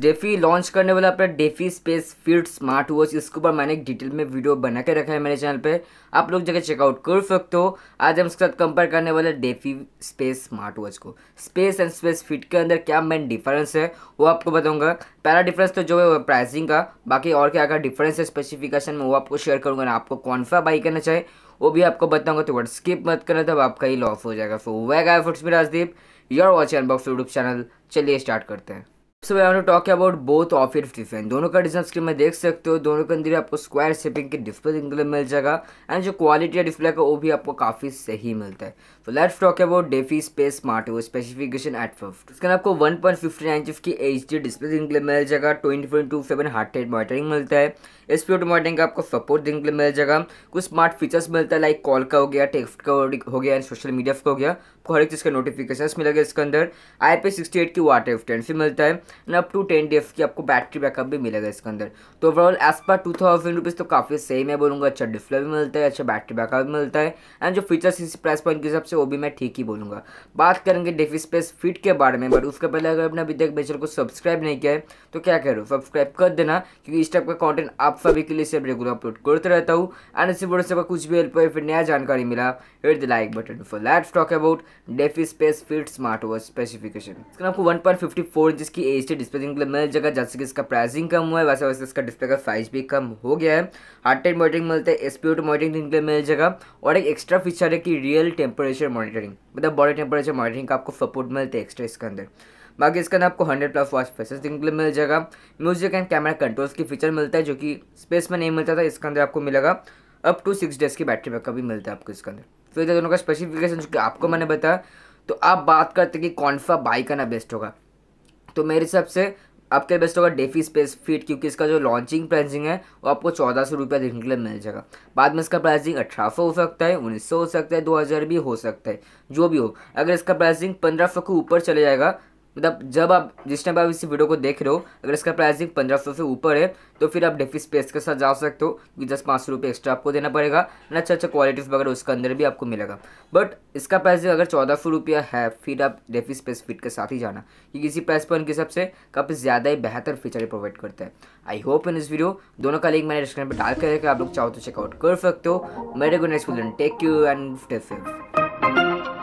DeFi launch करने वाला अपना Defy Space Field smart watch इसके ऊपर मैंने एक डिटेल में वीडियो बना के रखा है मेरे चैनल पे आप लोग जगह चेकआउट कर सकते हो आज हम इसके साथ कंपेयर करने वाले डेफी स्पेस स्मार्ट वॉच को स्पेस एंड स्पेस फिट के अंदर क्या मेन डिफरेंस है वो आपको बताऊंगा पहला डिफरेंस तो जो है प्राइसिंग का बाकी और क्या क्या डिफरेंस है स्पेसिफिकेशन में वो आपको शेयर करूँगा आपको कौन सा बाई करना चाहिए वो भी आपको बताऊंगा तो वर्ड स्किप मत करना तब आपका ही लॉस हो जाएगा सो वह गाय फुट्स में Rajdeep your watch unbox YouTube channel चलिए स्टार्ट करते हैं so I want to talk about both of it different दोनों का डिजाइन स्क्रीन में देख सकते हो दोनों के अंदर आपको स्क्वायर शेपिंग के डिस्प्ले देखने मिल जाएगा एंड जो क्वालिटी है डिस्प्ले का वो भी आपको काफ़ी सही मिलता है तो let's talk about Defy Space smart वो स्पेसिफिकेशन एट फिफ्ट उसके आपको one point fifty nine inch की एच डी डिस्प्ले देखने मिल जाएगा twenty four to seven heart rate monitoring मिलता है एस पी मॉडलिंग का आपको सपोर्ट देखने के लिए मिल जाएगा कुछ स्मार्ट फीचर्स मिलता है लाइक कॉल का हो गया टेक्स्ट का हो गया एंड सोशल मीडिया का हो गया आपको हर एक चीज़ का नोटिफिकेशन मिलेगा इसके अंदर आई पी सिक्सटी एट की वाटर एफ टेन मिलता है एंड अप टू टेन डी एफ की आपको बैटरी बैकअप भी मिलेगा इसके अंदर तो overall as per two thousand rupees तो काफ़ी सही मैं बोलूँगा अच्छा डिस्प्ले भी मिलता है अच्छा बैटरी बैकअप भी मिलता है एंड जो फीचर्स इस प्राइस पॉइंट के हिसाब से वो भी मैं ठीक ही बोलूँगा बात करेंगे डेफी स्पेस फिट के बारे में बट उसके पहले अगर अपना विद्यक बेचर को सब्सक्राइब नहीं किया है तो क्या करो सब्सक्राइब कर देना क्योंकि इस टाइप का कॉन्टेंट आप सभी के लिए सब रेगुलर अपलोड करते रहता हूँ एंड इसी वीडियो से कुछ भी हेल्प फिर नया जानकारी मिला hit the like button for let's talk about Defy Space fit smart watch specification इसका आपको one point fifty four inch की एच डी डिस्प्ले देखने के लिए मिल जाएगा जैसे कि इसका प्राइसिंग कम हुआ है वैसे वैसे इसका डिस्प्ले का साइज भी कम हो गया है हार्ट रेट मॉनिटरिंग मिलता है एसपीओट मॉनिटरिंग देखने के लिए मिल जाएगा और एक एक्स्ट्रा फीचर है कि रियल टेम्परेचर मॉनिटरिंग मतलब बॉडी टेम्परेचर मॉनिटरिंग का आपको सपोर्ट मिलता है एक्स्ट्रा इसके अंदर बाकी इसके अंदर आपको हंड्रेड प्लस वॉच फेसेस देखने के लिए मिल जाएगा म्यूजिक एंड कैमरा कंट्रोल्स की फीचर मिलता है जो कि स्पेस में नहीं मिलता था इसके अंदर आपको मिलेगा अप टू सिक्स डेज की बैटरी बैकअप भी मिलता है आपको इसके अंदर तो दोनों का स्पेसिफिकेशन आपको मैंने बताया तो आप बात करते कि कौन सा बाइक करना बेस्ट होगा तो मेरे हिसाब से आपके बेस्ट होगा डेफी स्पेस फिट क्योंकि इसका जो लॉन्चिंग प्राइसिंग है वो आपको चौदह सौ रुपया देखने के लिए मिल जाएगा बाद में इसका प्राइसिंग अठारह सौ हो सकता है उन्नीस सौ हो सकता है दो हज़ार भी हो सकता है जो भी हो अगर इसका प्राइसिंग पंद्रह सौ के ऊपर चले जाएगा मतलब जब आप जिस टाइम आप इस वीडियो को देख रहे हो अगर इसका प्राइसिंग पंद्रह सौ से ऊपर है तो फिर आप डेफी स्पेस के साथ जा सकते हो क्योंकि जस्ट पाँच सौ रुपये एक्स्ट्रा आपको देना पड़ेगा ना अच्छा अच्छा क्वालिटीज़ वगैरह उसके अंदर भी आपको मिलेगा बट इसका प्राइसिंग अगर चौदह सौ रुपया है फिर आप डेफी स्पेस फिट के साथ ही जाना क्योंकि इसी प्राइस पॉइंट के हिसाब से काफ़ी ज़्यादा ही बेहतर फीचर प्रोवाइड करता है आई होप इन इस वीडियो दोनों का लिंक मैंने डिस्क्रिप्शन पर डाल कर आप लोग चाहो तो चेकआउट कर सकते हो मेरे good next tech you and